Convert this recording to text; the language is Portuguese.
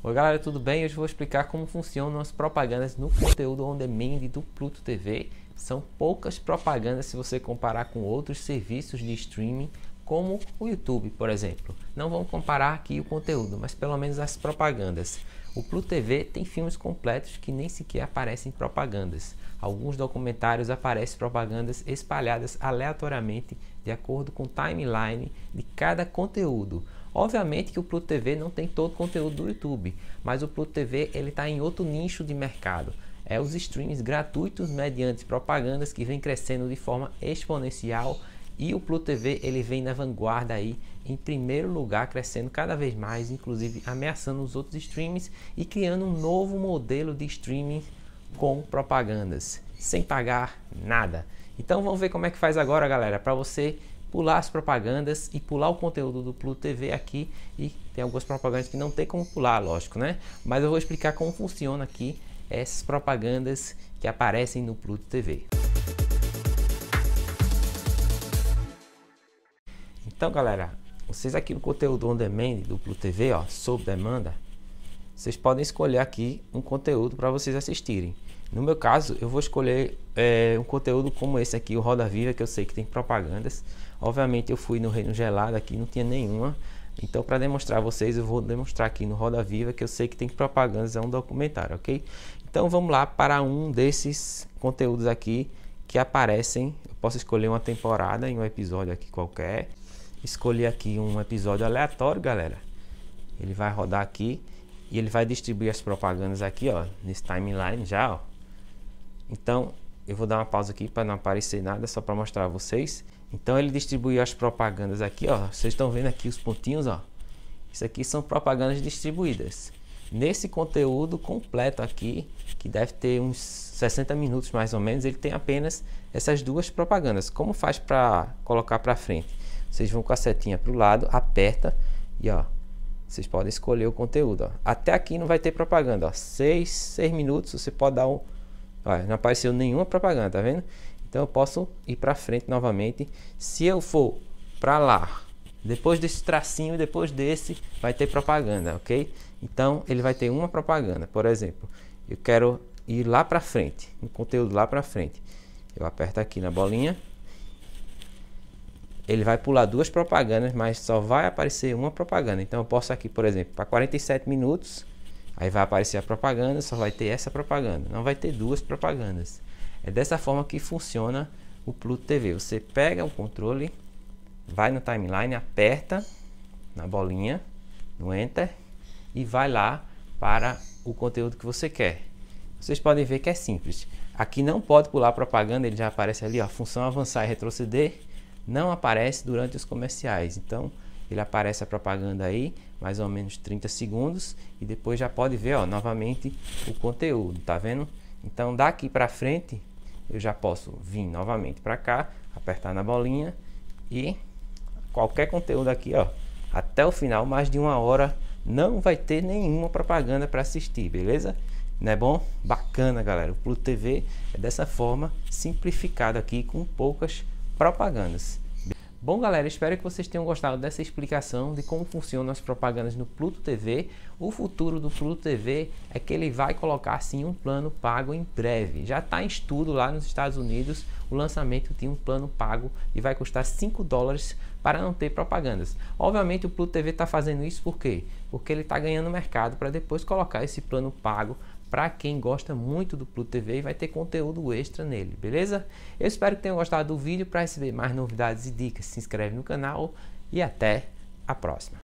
Oi galera, tudo bem? Hoje vou explicar como funcionam as propagandas no conteúdo on demand do Pluto TV. São poucas propagandas se você comparar com outros serviços de streaming, como o YouTube, por exemplo. Não vamos comparar aqui o conteúdo, mas pelo menos as propagandas. O Pluto TV tem filmes completos que nem sequer aparecem propagandas. Alguns documentários aparecem propagandas espalhadas aleatoriamente de acordo com o timeline de cada conteúdo. Obviamente que o Pluto TV não tem todo o conteúdo do YouTube, mas o Pluto TV ele está em outro nicho de mercado. É os streams gratuitos mediante propagandas que vem crescendo de forma exponencial e o Pluto TV ele vem na vanguarda aí, em primeiro lugar, crescendo cada vez mais, inclusive ameaçando os outros streams e criando um novo modelo de streaming com propagandas, sem pagar nada. Então vamos ver como é que faz agora, galera, para você pular as propagandas e pular o conteúdo do Pluto TV aqui e tem algumas propagandas que não tem como pular, lógico, né? Mas eu vou explicar como funciona aqui essas propagandas que aparecem no Pluto TV. Então, galera, vocês aqui no conteúdo on demand do Pluto TV, ó, sob demanda, vocês podem escolher aqui um conteúdo para vocês assistirem. No meu caso, eu vou escolher é, um conteúdo como esse aqui, o Roda Viva, que eu sei que tem propagandas. Obviamente eu fui no Reino Gelado aqui, não tinha nenhuma. Então, para demonstrar a vocês, eu vou demonstrar aqui no Roda Viva, que eu sei que tem propagandas, é um documentário, ok? Então, vamos lá para um desses conteúdos aqui que aparecem. Eu posso escolher uma temporada em um episódio aqui qualquer escolher aqui um episódio aleatório, galera. Ele vai rodar aqui e ele vai distribuir as propagandas aqui, ó, nesse timeline já, ó. Então, eu vou dar uma pausa aqui para não aparecer nada, só para mostrar a vocês. Então, ele distribuiu as propagandas aqui, ó. Vocês estão vendo aqui os pontinhos, ó. Isso aqui são propagandas distribuídas. Nesse conteúdo completo aqui, que deve ter uns 60 minutos mais ou menos, ele tem apenas essas duas propagandas. Como faz para colocar para frente? Vocês vão com a setinha para o lado, aperta e ó, vocês podem escolher o conteúdo. Ó. Até aqui não vai ter propaganda. Ó. seis, seis minutos você pode dar um. Ó, não apareceu nenhuma propaganda, tá vendo? Então eu posso ir para frente novamente. Se eu for para lá, depois desse tracinho, depois desse, vai ter propaganda, ok? Então ele vai ter uma propaganda. Por exemplo, eu quero ir lá para frente, no conteúdo lá para frente. Eu aperto aqui na bolinha ele vai pular duas propagandas, mas só vai aparecer uma propaganda. Então eu posso aqui, por exemplo, para 47 minutos, aí vai aparecer a propaganda, só vai ter essa propaganda, não vai ter duas propagandas. É dessa forma que funciona o Pluto TV. Você pega o controle, vai no timeline, aperta na bolinha, no enter e vai lá para o conteúdo que você quer. Vocês podem ver que é simples. Aqui não pode pular propaganda, ele já aparece ali, ó, função avançar e retroceder não aparece durante os comerciais. Então, ele aparece a propaganda aí, mais ou menos 30 segundos, e depois já pode ver, ó, novamente o conteúdo, tá vendo? Então, daqui para frente, eu já posso vir novamente para cá, apertar na bolinha e qualquer conteúdo aqui, ó, até o final, mais de uma hora, não vai ter nenhuma propaganda para assistir, beleza? Não é bom? Bacana, galera. O Pluto TV é dessa forma simplificado aqui com poucas propagandas. Bom, galera, espero que vocês tenham gostado dessa explicação de como funcionam as propagandas no Pluto TV. O futuro do Pluto TV é que ele vai colocar sim um plano pago em breve. Já está em estudo lá nos Estados Unidos o lançamento de um plano pago e vai custar 5 dólares para não ter propagandas. Obviamente o Pluto TV está fazendo isso por quê? Porque ele está ganhando mercado para depois colocar esse plano pago para quem gosta muito do Pluto TV e vai ter conteúdo extra nele, beleza? Eu espero que tenham gostado do vídeo. Para receber mais novidades e dicas, se inscreve no canal e até a próxima.